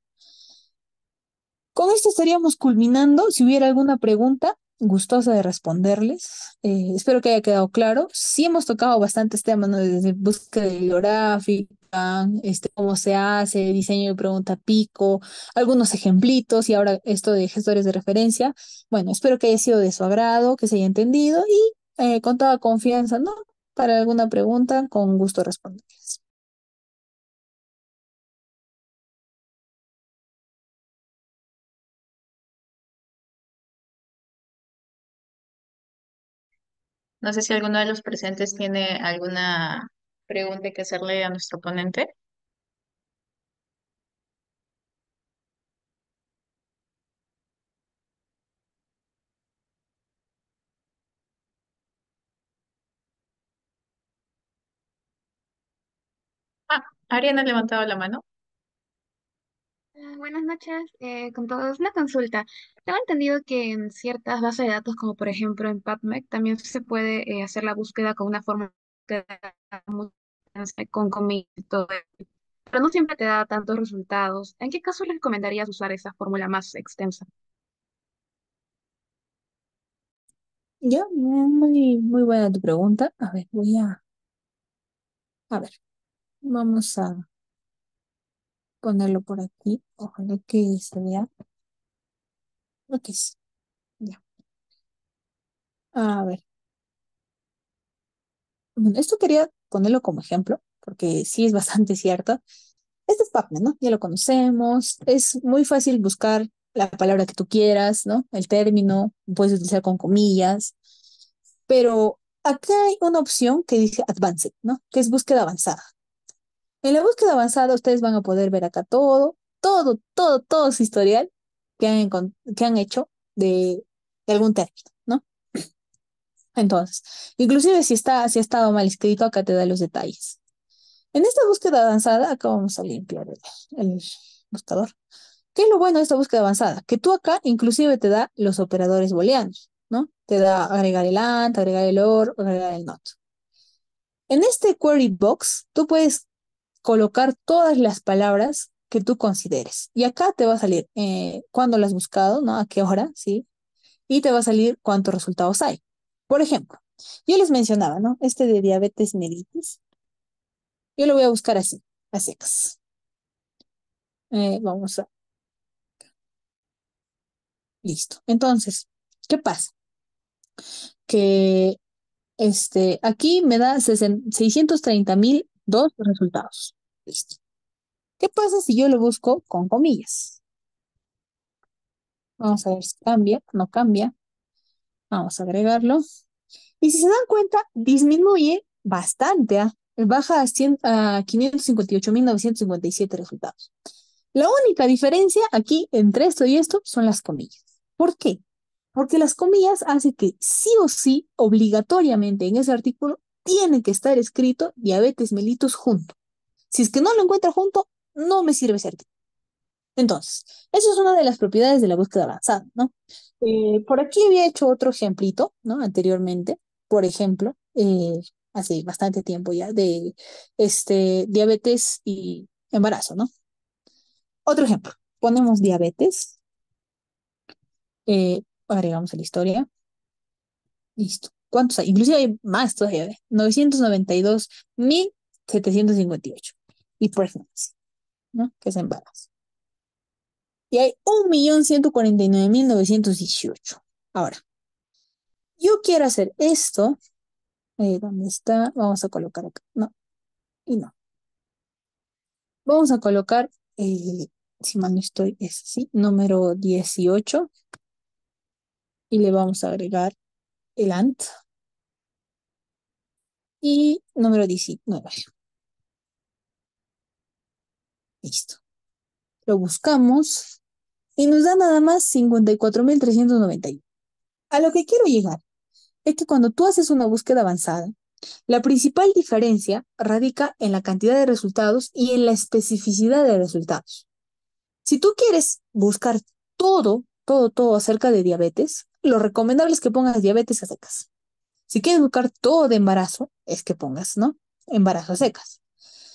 Con esto estaríamos culminando. Si hubiera alguna pregunta, gustosa de responderles. Eh, espero que haya quedado claro. Sí hemos tocado bastantes temas, ¿no? desde búsqueda bibliográfica, este, cómo se hace, diseño de pregunta pico, algunos ejemplitos y ahora esto de gestores de referencia. Bueno, espero que haya sido de su agrado, que se haya entendido y eh, con toda confianza, ¿no? Para alguna pregunta, con gusto responderles. No sé si alguno de los presentes tiene alguna pregunta que hacerle a nuestro ponente. Ah, Ariana ha levantado la mano. Mm, buenas noches, eh, con todos. Una consulta. Tengo entendido que en ciertas bases de datos, como por ejemplo en PubMed, también se puede eh, hacer la búsqueda con una fórmula con comillas pero no siempre te da tantos resultados. ¿En qué caso les recomendarías usar esa fórmula más extensa? Ya, mm, muy, muy buena tu pregunta. A ver, voy a... A ver, vamos a ponerlo por aquí. Ojalá que se vea. Ok, Ya. A ver. Bueno, esto quería ponerlo como ejemplo, porque sí es bastante cierto. Este es PubMed, ¿no? Ya lo conocemos. Es muy fácil buscar la palabra que tú quieras, ¿no? El término, puedes utilizar con comillas. Pero acá hay una opción que dice Advanced, ¿no? Que es búsqueda avanzada. En la búsqueda avanzada ustedes van a poder ver acá todo, todo, todo, todo su historial que han, que han hecho de, algún término, ¿no? Entonces, inclusive si, está, si ha estado mal escrito, acá te da los detalles. En esta búsqueda avanzada, acá vamos a limpiar el, el buscador. ¿Qué es lo bueno de esta búsqueda avanzada? Que tú acá inclusive te da los operadores booleanos, ¿no? Te da agregar el AND, agregar el OR, agregar el NOT. En este query box, tú puedes colocar todas las palabras que tú consideres. Y acá te va a salir eh, cuándo lo has buscado, ¿no? A qué hora, ¿sí? Y te va a salir cuántos resultados hay. Por ejemplo, yo les mencionaba, ¿no? Este de diabetes mellitus. Yo lo voy a buscar así, a secas. Eh, vamos a... Listo. Entonces, ¿qué pasa? Que este, aquí me da 630 mil dos resultados. Listo. ¿Qué pasa si yo lo busco con comillas? Vamos a ver si cambia, no cambia. Vamos a agregarlo. Y si se dan cuenta, disminuye bastante. ¿ah? Baja a, 558.957 resultados. La única diferencia aquí entre esto y esto son las comillas. ¿Por qué? Porque las comillas hace que sí o sí, obligatoriamente en ese artículo, tiene que estar escrito diabetes mellitus junto. Si es que no lo encuentro junto, no me sirve ser. Entonces, eso es una de las propiedades de la búsqueda avanzada, ¿no? Eh, por aquí había hecho otro ejemplito, ¿no? Anteriormente, por ejemplo, eh, hace bastante tiempo ya, de este, diabetes y embarazo, ¿no? Otro ejemplo, ponemos diabetes, eh, agregamos la historia, listo. ¿Cuántos hay? Inclusive hay más todavía, 992.758 ¿eh? y pregnancy, ¿no? Que es embarazo. Y hay 1.149.918. Ahora, yo quiero hacer esto. Eh, ¿Dónde está? Vamos a colocar acá. No, y no. Vamos a colocar, eh, si mal no estoy, es así, número 18. Y le vamos a agregar el ant y número 19. Listo. Lo buscamos y nos da nada más 54.391. A lo que quiero llegar es que cuando tú haces una búsqueda avanzada, la principal diferencia radica en la cantidad de resultados y en la especificidad de resultados. Si tú quieres buscar todo, todo, todo acerca de diabetes, lo recomendable es que pongas diabetes a secas. Si quieres buscar todo de embarazo, es que pongas, ¿no? Embarazo secas.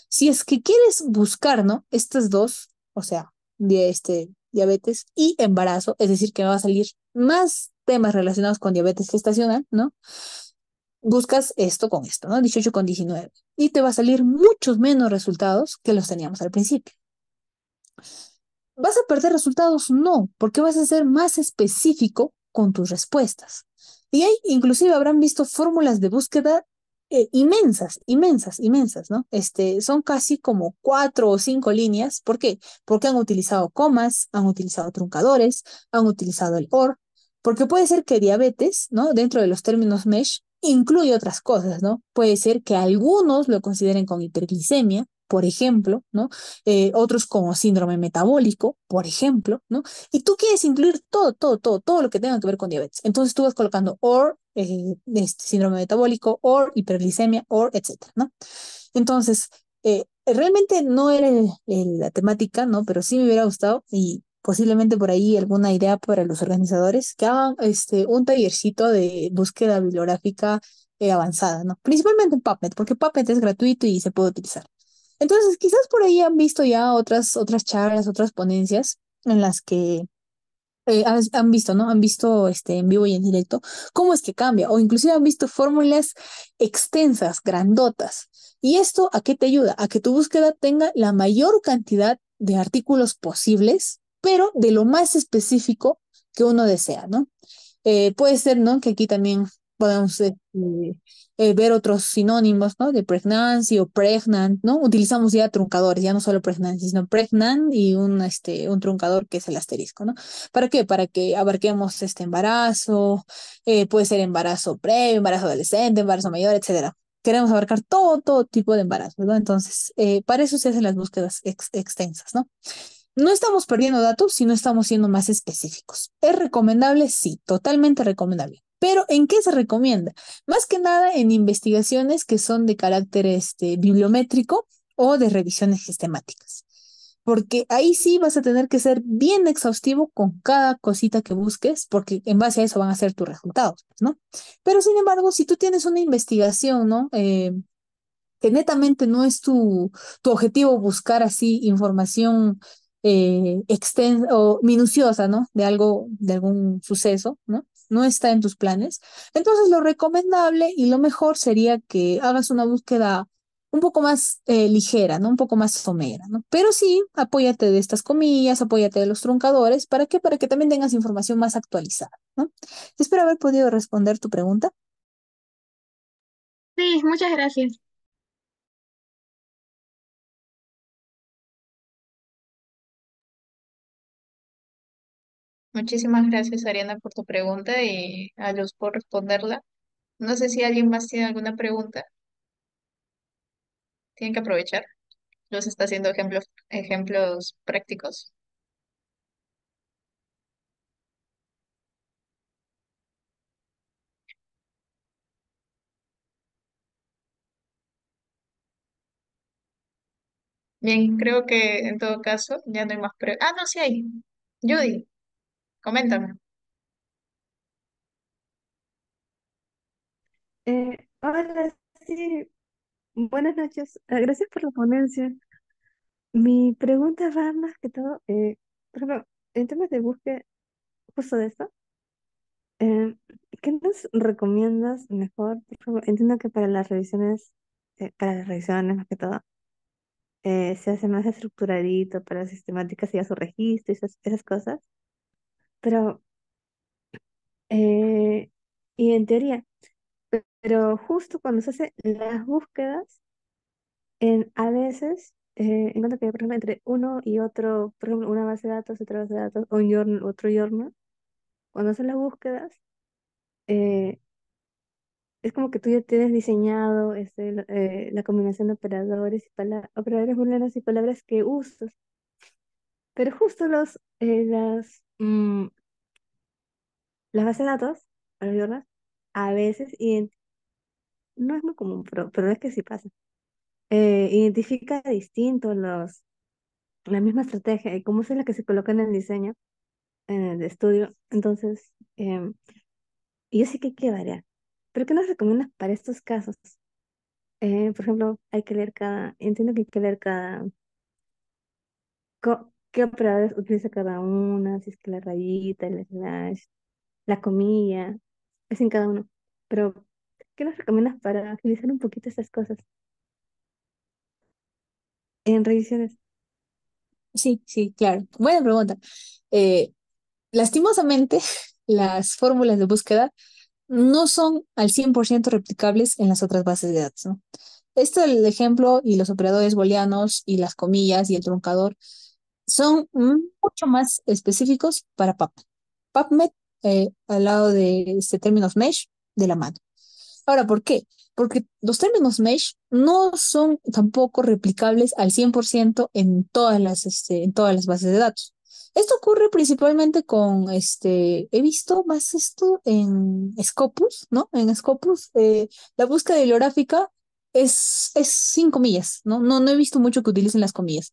Si es que quieres buscar, ¿no? Estas dos, o sea, este, diabetes y embarazo, es decir, que me va a salir más temas relacionados con diabetes gestacional, ¿no? Buscas esto con esto, ¿no? 18 con 19. Y te va a salir muchos menos resultados que los teníamos al principio. ¿Vas a perder resultados? No, porque vas a ser más específico con tus respuestas. Y ahí inclusive habrán visto fórmulas de búsqueda eh, inmensas, inmensas, inmensas, ¿no? Este, son casi como cuatro o cinco líneas. ¿Por qué? Porque han utilizado comas, han utilizado truncadores, han utilizado el OR, porque puede ser que diabetes, ¿no? Dentro de los términos MESH, incluye otras cosas, ¿no? Puede ser que algunos lo consideren con hiperglicemia, por ejemplo, ¿no? Eh, otros como síndrome metabólico, por ejemplo, ¿no? Y tú quieres incluir todo, todo, todo, todo lo que tenga que ver con diabetes. Entonces tú vas colocando or, eh, este, síndrome metabólico, or hiperglicemia, or, etcétera, ¿no? Entonces, eh, realmente no era la temática, ¿no? Pero sí me hubiera gustado y posiblemente por ahí alguna idea para los organizadores que hagan este, un tallercito de búsqueda bibliográfica avanzada, ¿no? Principalmente en PubMed, porque PubMed es gratuito y se puede utilizar. Entonces, quizás por ahí han visto ya otras, otras charlas, otras ponencias en las que eh, han visto, ¿no? Han visto este, en vivo y en directo cómo es que cambia, o inclusive han visto fórmulas extensas, grandotas. ¿Y esto a qué te ayuda? A que tu búsqueda tenga la mayor cantidad de artículos posibles, pero de lo más específico que uno desea, ¿no? Eh, puede ser, ¿no? Que aquí también podemos este, eh, ver otros sinónimos, ¿no? De pregnancy o pregnant, ¿no? Utilizamos ya truncadores, ya no solo pregnancy, sino pregnant y un, este, un truncador que es el asterisco, ¿no? ¿Para qué? Para que abarquemos este embarazo, eh, puede ser embarazo previo, embarazo adolescente, embarazo mayor, etcétera. Queremos abarcar todo, todo tipo de embarazo, ¿no? Entonces, eh, para eso se hacen las búsquedas extensas, ¿no? No estamos perdiendo datos, sino estamos siendo más específicos. ¿Es recomendable? Sí, totalmente recomendable. Pero ¿en qué se recomienda? Más que nada en investigaciones que son de carácter este, bibliométrico o de revisiones sistemáticas, porque ahí sí vas a tener que ser bien exhaustivo con cada cosita que busques, porque en base a eso van a ser tus resultados, ¿no? Pero sin embargo, si tú tienes una investigación, ¿no? Eh, que netamente no es tu, objetivo buscar así información eh, extensa o minuciosa, ¿no? De algo, de algún suceso, ¿no? no está en tus planes, entonces lo recomendable y lo mejor sería que hagas una búsqueda un poco más eh, ligera, ¿no? Un poco más somera, ¿no? Pero sí, apóyate de estas comillas, apóyate de los truncadores, ¿para qué? Para que también tengas información más actualizada, ¿no? Espero haber podido responder tu pregunta. Sí, muchas gracias. Muchísimas gracias, Ariana, por tu pregunta y a Luz por responderla. No sé si alguien más tiene alguna pregunta. Tienen que aprovechar. Luz está haciendo ejemplos, ejemplos prácticos. Bien, creo que en todo caso ya no hay más preguntas. Ah, no, sí hay. Judy. Coméntame. Mm. Eh, hola, sí, buenas noches. Ah, gracias por la ponencia. Mi pregunta va más que todo, eh, por ejemplo, en temas de búsqueda, justo de esto, em, ¿qué nos recomiendas mejor? entiendo que para las revisiones, eh, para las revisiones más que todo, eh, se hace más estructuradito para las sistemáticas y a su registro y esas cosas pero, eh, y en teoría, pero justo cuando se hace las búsquedas, en, a veces en eh, encuentro que, por ejemplo, entre uno y otro, por ejemplo, una base de datos, otra base de datos, o un journal, otro journal, cuando hacen las búsquedas, eh, es como que tú ya tienes diseñado este, la combinación de operadores y palabras, operadores booleanos y palabras que usas, pero justo los, las Mm, las bases de datos, a veces no es muy común, pero, pero es que sí pasa. Eh, identifica distintos los, la misma estrategia y cómo es la que se coloca en el diseño en de estudio. Entonces, em, yo sé que hay que variar. ¿Pero qué nos recomiendas para estos casos? Eh, por ejemplo, hay que leer cada, entiendo que hay que leer cada, qué operadores utiliza cada una, si es que la rayita, el slash, la comilla, es en cada uno. Pero, ¿qué nos recomiendas para agilizar un poquito estas cosas en revisiones? Sí, sí, claro. Buena pregunta. Eh, lastimosamente, las fórmulas de búsqueda no son al 100% replicables en las otras bases de datos. ¿no? Este es el ejemplo y los operadores booleanos y las comillas y el truncador son mucho más específicos para PubMed. PubMed eh, al lado de este términos mesh de la mano. Ahora, ¿por qué? Porque los términos mesh no son tampoco replicables al 100% en todas las, este, en todas las bases de datos. Esto ocurre principalmente con, este, he visto más esto en Scopus, ¿no? En Scopus, eh, la búsqueda bibliográfica es, es sin comillas, ¿no? ¿no? No he visto mucho que utilicen las comillas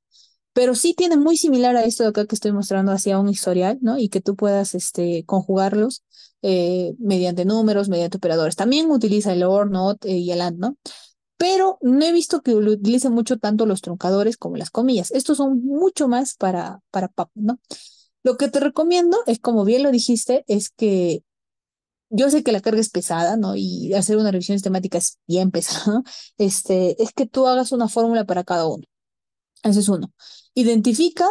pero sí tiene muy similar a esto de acá que estoy mostrando hacia un historial, ¿no? Y que tú puedas este, conjugarlos eh, mediante números, mediante operadores. También utiliza el OR, NOT eh, y el AND, ¿no? Pero no he visto que lo utilicen mucho tanto los truncadores como las comillas. Estos son mucho más para, para PAP, ¿no? Lo que te recomiendo es, como bien lo dijiste, es que yo sé que la carga es pesada, ¿no? Y hacer una revisión sistemática es bien pesada, ¿no? Este, es que tú hagas una fórmula para cada uno. Ese es uno. Identifica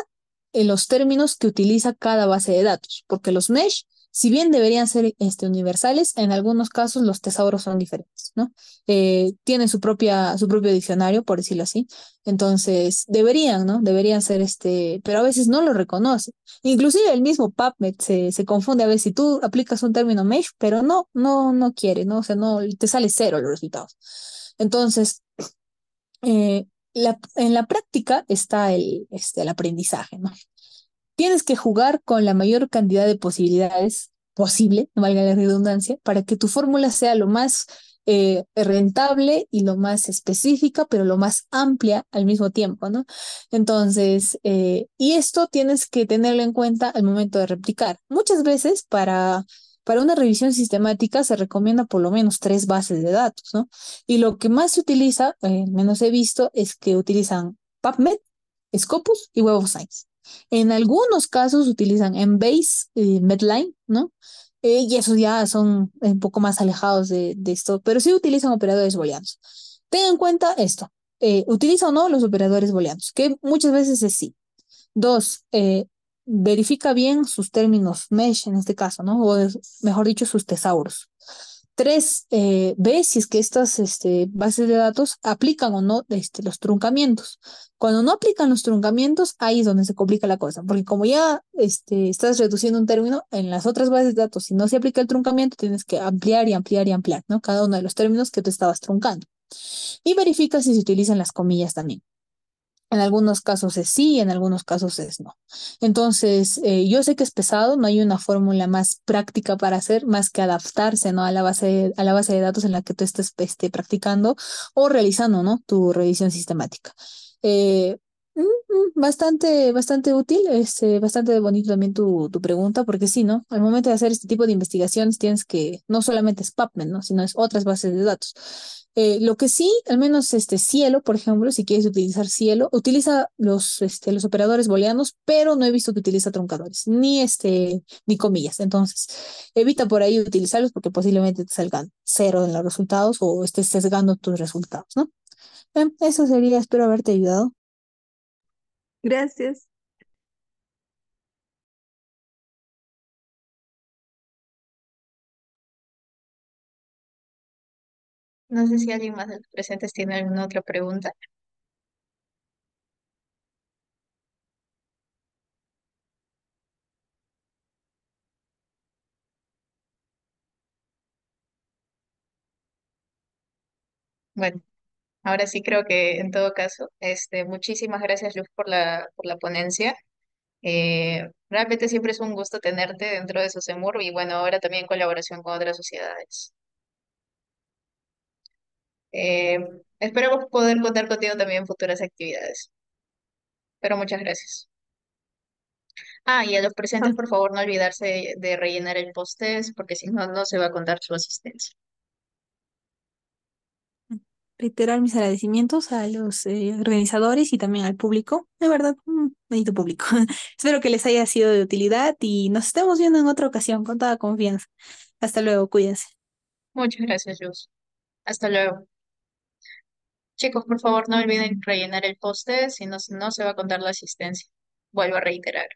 en los términos que utiliza cada base de datos, porque los mesh, si bien deberían ser este, universales, en algunos casos los tesauros son diferentes, ¿no? Eh, tiene su, propia, su propio diccionario, por decirlo así. Entonces, deberían, ¿no? Deberían ser este, pero a veces no lo reconoce. Inclusive el mismo PubMed se, se confunde a veces si tú aplicas un término mesh, pero no, no, no quiere, ¿no? O sea, no, te sale cero los resultados. Entonces, eh, en la práctica está el, este, el aprendizaje, ¿no? Tienes que jugar con la mayor cantidad de posibilidades posible, no valga la redundancia, para que tu fórmula sea lo más eh, rentable y lo más específica, pero lo más amplia al mismo tiempo, ¿no? Entonces, eh, y esto tienes que tenerlo en cuenta al momento de replicar. Muchas veces para para una revisión sistemática se recomienda por lo menos tres bases de datos, ¿no? Y lo que más se utiliza, eh, menos he visto, es que utilizan PubMed, Scopus y Web of Science. En algunos casos utilizan Embase, y Medline, ¿no? Eh, y esos ya son un poco más alejados de, esto, pero sí utilizan operadores booleanos. Ten en cuenta esto, eh, ¿utiliza o no los operadores booleanos? Que muchas veces es sí. Dos, eh, verifica bien sus términos mesh en este caso, ¿no? O mejor dicho, sus tesauros. Tres, veces eh, ve si que estas este, bases de datos aplican o no este, los truncamientos. Cuando no aplican los truncamientos, ahí es donde se complica la cosa, porque como ya este, estás reduciendo un término, en las otras bases de datos, si no se aplica el truncamiento, tienes que ampliar y ampliar y ampliar, ¿no? Cada uno de los términos que tú estabas truncando. Y verifica si se utilizan las comillas también. En algunos casos es sí, en algunos casos es no. Entonces, eh, yo sé que es pesado, no hay una fórmula más práctica para hacer, más que adaptarse a, la base de, a la base de datos en la que tú estés este, practicando o realizando ¿no? tu revisión sistemática. Eh, Bastante, bastante útil, es este, bastante bonito también tu, pregunta, porque sí, ¿no? Al momento de hacer este tipo de investigaciones tienes que, no solamente es PubMed, ¿no? Sino es otras bases de datos. Eh, lo que sí, al menos este Cielo, por ejemplo, si quieres utilizar Cielo, utiliza los, este, los operadores booleanos, pero no he visto que utiliza truncadores, ni este, ni comillas. Entonces, evita por ahí utilizarlos porque posiblemente te salgan cero en los resultados o estés sesgando tus resultados, ¿no? Em, eso sería, espero haberte ayudado. Gracias. No sé si alguien más de los presentes tiene alguna otra pregunta. Bueno. Ahora sí creo que en todo caso, este, muchísimas gracias Luz por la, por la ponencia. Eh, realmente siempre es un gusto tenerte dentro de SOCEMUR y bueno, ahora también en colaboración con otras sociedades. Eh, esperamos poder contar contigo también en futuras actividades. Pero muchas gracias. Ah, y a los presentes, ah. por favor, no olvidarse de rellenar el post-test, porque si no, no se va a contar su asistencia reiterar mis agradecimientos a los eh, organizadores y también al público. De verdad, un bonito público. Espero que les haya sido de utilidad y nos estemos viendo en otra ocasión con toda confianza. Hasta luego, cuídense. Muchas gracias, Luz, Hasta luego. Chicos, por favor, no olviden rellenar el poste, si no, no se va a contar la asistencia. Vuelvo a reiterar.